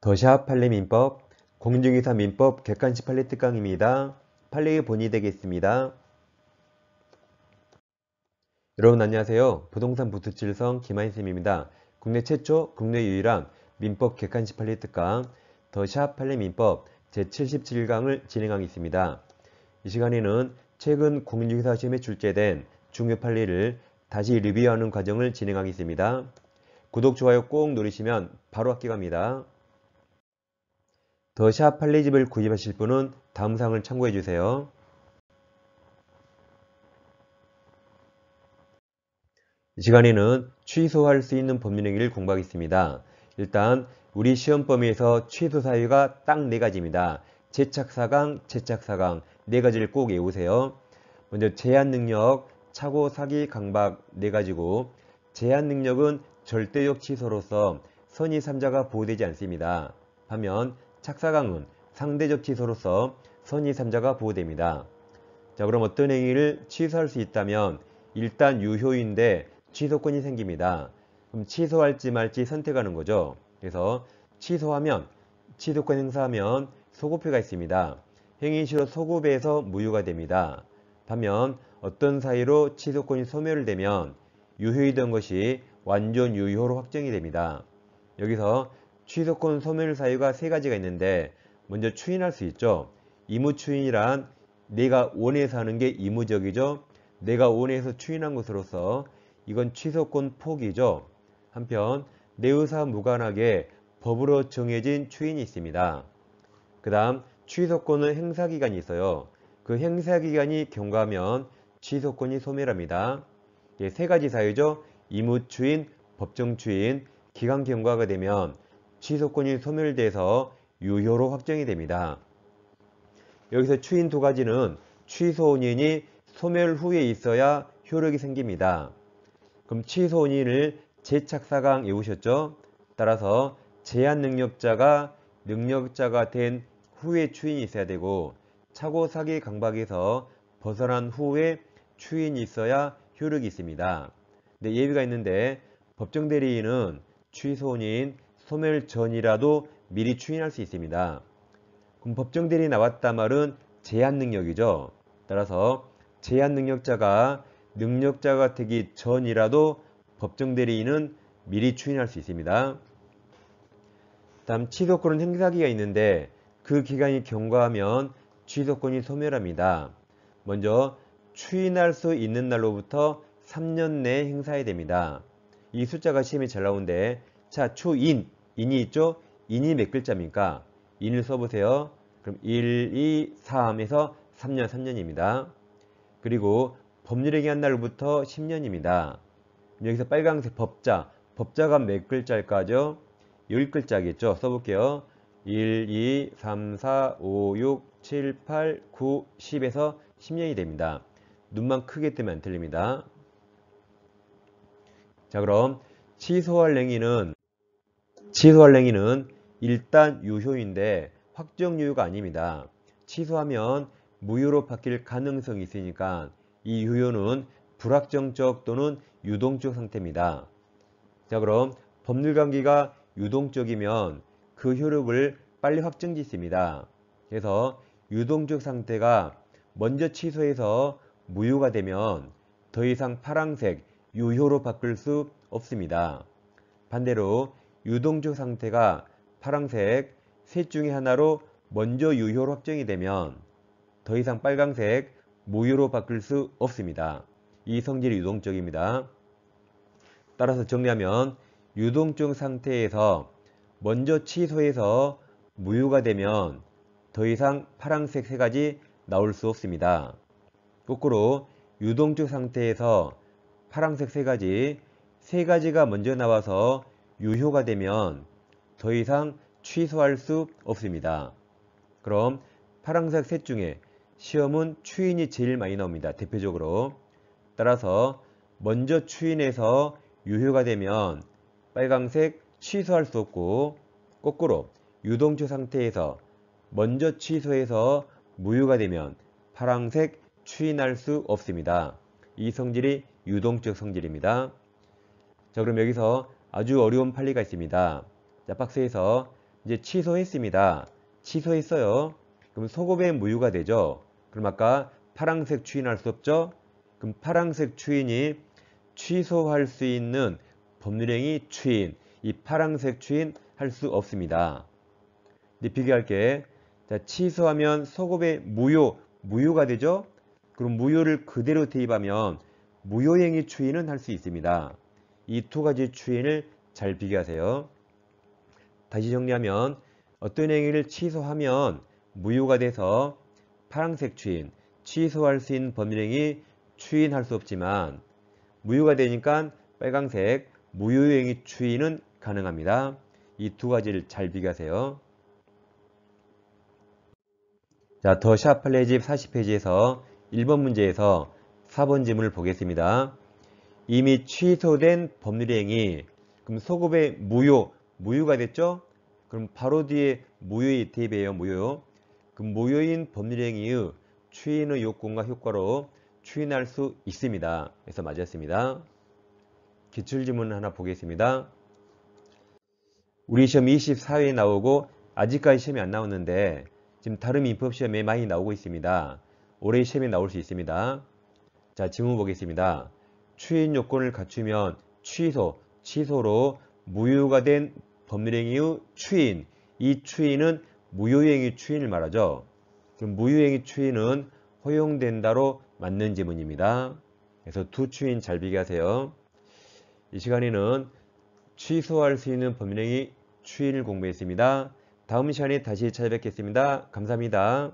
더샵 팔레 민법 공인중개사 민법 객관식 팔레 특강입니다. 팔레의 본이 되겠습니다. 여러분 안녕하세요. 부동산 부수칠성 김한희쌤입니다. 국내 최초, 국내 유일한 민법 객관식 팔레 특강 더샵 팔레 민법 제77강을 진행하겠습니다. 이 시간에는 최근 공인중개사 시험에 출제된 중요 판례를 다시 리뷰하는 과정을 진행하겠습니다. 구독, 좋아요 꼭 누르시면 바로 합격합니다. 더샵 팔리집을 구입하실 분은 다음 상을 참고해 주세요. 이 시간에는 취소할 수 있는 법률행위를 공부하겠습니다. 일단 우리 시험 범위에서 취소 사유가 딱 네 가지입니다. 제착사강, 제착사강 네 가지를 꼭 외우세요. 먼저 제한 능력, 착오, 사기, 강박 네 가지고 제한 능력은 절대적 취소로서 선의 3자가 보호되지 않습니다. 반면 착사강은 상대 적취소로서 선의 3자가 보호됩니다. 자 그럼 어떤 행위를 취소할 수 있다면 일단 유효인데 취소권이 생깁니다. 그럼 취소할지 말지 선택하는 거죠. 그래서 취소하면 취소권 행사하면 소급회가 있습니다. 행위시로 소급회에서 무효가 됩니다. 반면 어떤 사이로 취소권이 소멸을 되면 유효이던 것이 완전 유효로 확정이 됩니다. 여기서 취소권 소멸 사유가 세 가지가 있는데 먼저 추인할 수 있죠. 이무추인이란 내가 원해서 하는 게 이무적이죠. 내가 원해서 추인한 것으로서 이건 취소권 포기죠. 한편 내 의사 무관하게 법으로 정해진 추인이 있습니다. 그 다음 취소권은 행사기간이 있어요. 그 행사기간이 경과하면 취소권이 소멸합니다. 예, 세 가지 사유죠. 이무추인, 법정추인, 기간 경과가 되면 취소권이 소멸돼서 유효로 확정이 됩니다. 여기서 추인 두 가지는 취소원인이 소멸 후에 있어야 효력이 생깁니다. 그럼 취소원인을 재착사강 외우셨죠? 따라서 제한 능력자가 능력자가 된 후에 추인이 있어야 되고 차고 사기 강박에서 벗어난 후에 추인이 있어야 효력이 있습니다. 근데 예비가 있는데 법정 대리인은 취소인 원 소멸 전이라도 미리 추인할 수 있습니다. 그럼 법정대리 나왔다 말은 제한 능력이죠. 따라서 제한 능력자가 능력자가 되기 전이라도 법정대리인은 미리 추인할 수 있습니다. 다음 취소권은 행사기가 있는데 그 기간이 경과하면 취소권이 소멸합니다. 먼저 추인할 수 있는 날로부터 3년 내에 행사해야 됩니다. 이 숫자가 시험에 잘 나오는데 자 추인 인이 있죠? 인이 몇 글자입니까? 인을 써보세요. 그럼 1, 2, 3에서 3년, 3년입니다. 그리고 법률에 기한 날부터 10년입니다. 여기서 빨간색 법자, 법자가 몇 글자일까죠? 10글자겠죠? 써볼게요. 1, 2, 3, 4, 5, 6, 7, 8, 9, 10에서 10년이 됩니다. 눈만 크게 뜨면 안 틀립니다. 자 그럼 취소할 행위는 취소할랭이는 일단 유효인데 확정 유효가 아닙니다. 취소하면 무효로 바뀔 가능성이 있으니까 이 유효는 불확정적 또는 유동적 상태입니다. 자 그럼 법률관계가 유동적이면 그 효력을 빨리 확정짓습니다. 그래서 유동적 상태가 먼저 취소해서 무효가 되면 더 이상 파랑색 유효로 바꿀 수 없습니다. 반대로 유동적 상태가 파랑색셋 중에 하나로 먼저 유효로 확정이 되면 더 이상 빨강색 무효로 바꿀 수 없습니다. 이 성질이 유동적입니다. 따라서 정리하면 유동적 상태에서 먼저 취소해서 무효가 되면 더 이상 파랑색세 가지 나올 수 없습니다. 거꾸로 유동적 상태에서 파랑색세 가지, 세 가지가 먼저 나와서 유효가 되면 더 이상 취소할 수 없습니다. 그럼 파란색 셋 중에 시험은 추인이 제일 많이 나옵니다. 대표적으로. 따라서 먼저 추인해서 유효가 되면 빨강색 취소할 수 없고 거꾸로 유동추 상태에서 먼저 취소해서 무효가 되면 파란색 추인할 수 없습니다. 이 성질이 유동적 성질입니다. 자 그럼 여기서 아주 어려운 판례가 있습니다. 자, 박스에서 이제 취소했습니다. 취소했어요. 그럼 소급의 무효가 되죠. 그럼 아까 파랑색 추인할 수 없죠? 그럼 파랑색 추인이 취소할 수 있는 법률행위 추인, 이 파랑색 추인 할 수 없습니다. 근데 비교할게. 자, 취소하면 소급의 무효, 무효가 되죠? 그럼 무효를 그대로 대입하면 무효행위 추인은 할 수 있습니다. 이두 가지 추인을 잘 비교하세요. 다시 정리하면 어떤 행위를 취소하면 무효가 돼서 파란색 추인, 취소할 수 있는 법률행위 추인할 수 없지만 무효가 되니까 빨강색 무효행위 추인은 가능합니다. 이 두 가지를 잘 비교하세요. 자, 더 샤플레집 40페이지에서 1번 문제에서 4번 지문을 보겠습니다. 이미 취소된 법률행위 그럼 소급의 무효 무효가 됐죠? 그럼 바로 뒤에 무효의 대입이에요. 무효. 그 무효인 법률행위의 추인의 요건과 효과로 추인할 수 있습니다. 그래서 맞았습니다. 기출지문 하나 보겠습니다. 우리 시험 2 4회 나오고 아직까지 시험이 안 나오는데 지금 다른 민법시험에 많이 나오고 있습니다. 올해 시험에 나올 수 있습니다. 자, 지문 보겠습니다. 추인 요건을 갖추면 취소, 취소로 무효가 된 법률행위 의 추인, 이 추인은 무효행위 추인을 말하죠. 그럼 무효행위 추인은 허용된다로 맞는 지문입니다. 그래서 두 추인 잘 비교하세요. 이 시간에는 취소할 수 있는 법률행위 추인을 공부했습니다. 다음 시간에 다시 찾아뵙겠습니다. 감사합니다.